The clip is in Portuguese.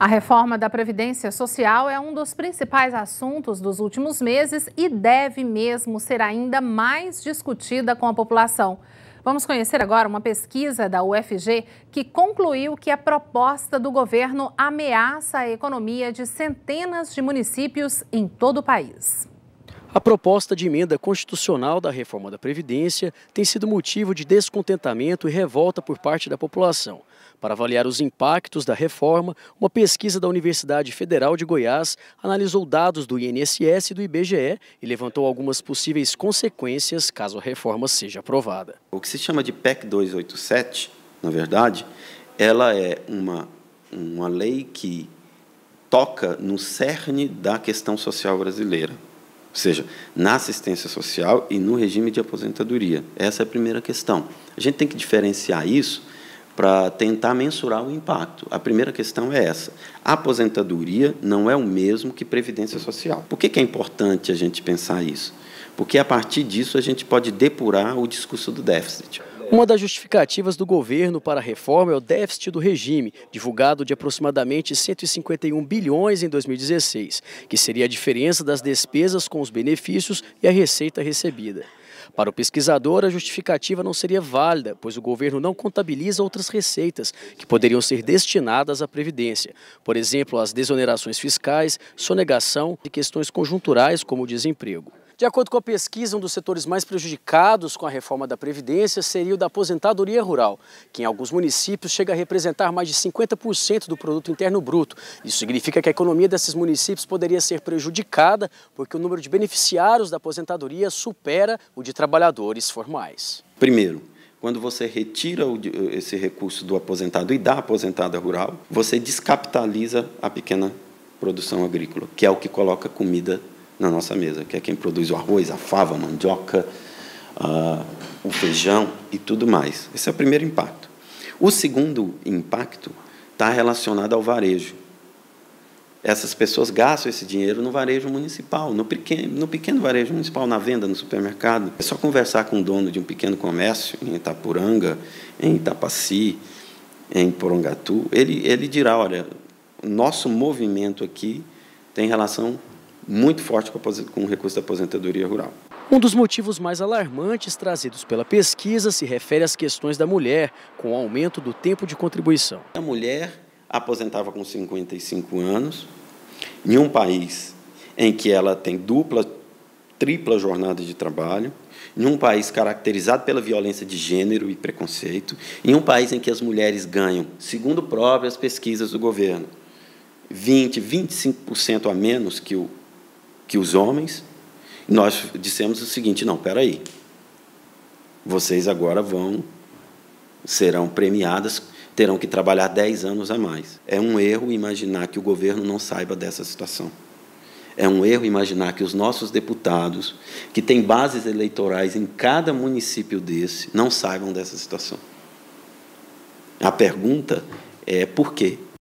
A reforma da Previdência Social é um dos principais assuntos dos últimos meses e deve mesmo ser ainda mais discutida com a população. Vamos conhecer agora uma pesquisa da UFG que concluiu que a proposta do governo ameaça a economia de centenas de municípios em todo o país. A proposta de emenda constitucional da reforma da Previdência tem sido motivo de descontentamento e revolta por parte da população. Para avaliar os impactos da reforma, uma pesquisa da Universidade Federal de Goiás analisou dados do INSS e do IBGE e levantou algumas possíveis consequências caso a reforma seja aprovada. O que se chama de PEC 287, na verdade, ela é uma, uma lei que toca no cerne da questão social brasileira ou seja, na assistência social e no regime de aposentadoria. Essa é a primeira questão. A gente tem que diferenciar isso para tentar mensurar o impacto. A primeira questão é essa. A aposentadoria não é o mesmo que previdência social. Por que, que é importante a gente pensar isso? Porque a partir disso a gente pode depurar o discurso do déficit. Uma das justificativas do governo para a reforma é o déficit do regime, divulgado de aproximadamente 151 bilhões em 2016, que seria a diferença das despesas com os benefícios e a receita recebida. Para o pesquisador, a justificativa não seria válida, pois o governo não contabiliza outras receitas que poderiam ser destinadas à Previdência. Por exemplo, as desonerações fiscais, sonegação e questões conjunturais como o desemprego. De acordo com a pesquisa, um dos setores mais prejudicados com a reforma da Previdência seria o da aposentadoria rural, que em alguns municípios chega a representar mais de 50% do produto interno bruto. Isso significa que a economia desses municípios poderia ser prejudicada, porque o número de beneficiários da aposentadoria supera o de trabalhadores formais. Primeiro, quando você retira esse recurso do aposentado e da aposentada rural, você descapitaliza a pequena produção agrícola, que é o que coloca comida na nossa mesa, que é quem produz o arroz, a fava, a mandioca, uh, o feijão e tudo mais. Esse é o primeiro impacto. O segundo impacto está relacionado ao varejo. Essas pessoas gastam esse dinheiro no varejo municipal, no pequeno, no pequeno varejo municipal, na venda, no supermercado. É só conversar com o dono de um pequeno comércio em Itapuranga, em Itapaci, em Porongatu, ele, ele dirá, olha, nosso movimento aqui tem relação muito forte com o recurso da aposentadoria rural. Um dos motivos mais alarmantes trazidos pela pesquisa se refere às questões da mulher, com o aumento do tempo de contribuição. A mulher aposentava com 55 anos, em um país em que ela tem dupla, tripla jornada de trabalho, em um país caracterizado pela violência de gênero e preconceito, em um país em que as mulheres ganham, segundo próprias pesquisas do governo, 20, 25% a menos que o que os homens. Nós dissemos o seguinte: não, espera aí. Vocês agora vão serão premiadas, terão que trabalhar 10 anos a mais. É um erro imaginar que o governo não saiba dessa situação. É um erro imaginar que os nossos deputados, que têm bases eleitorais em cada município desse, não saibam dessa situação. A pergunta é por quê?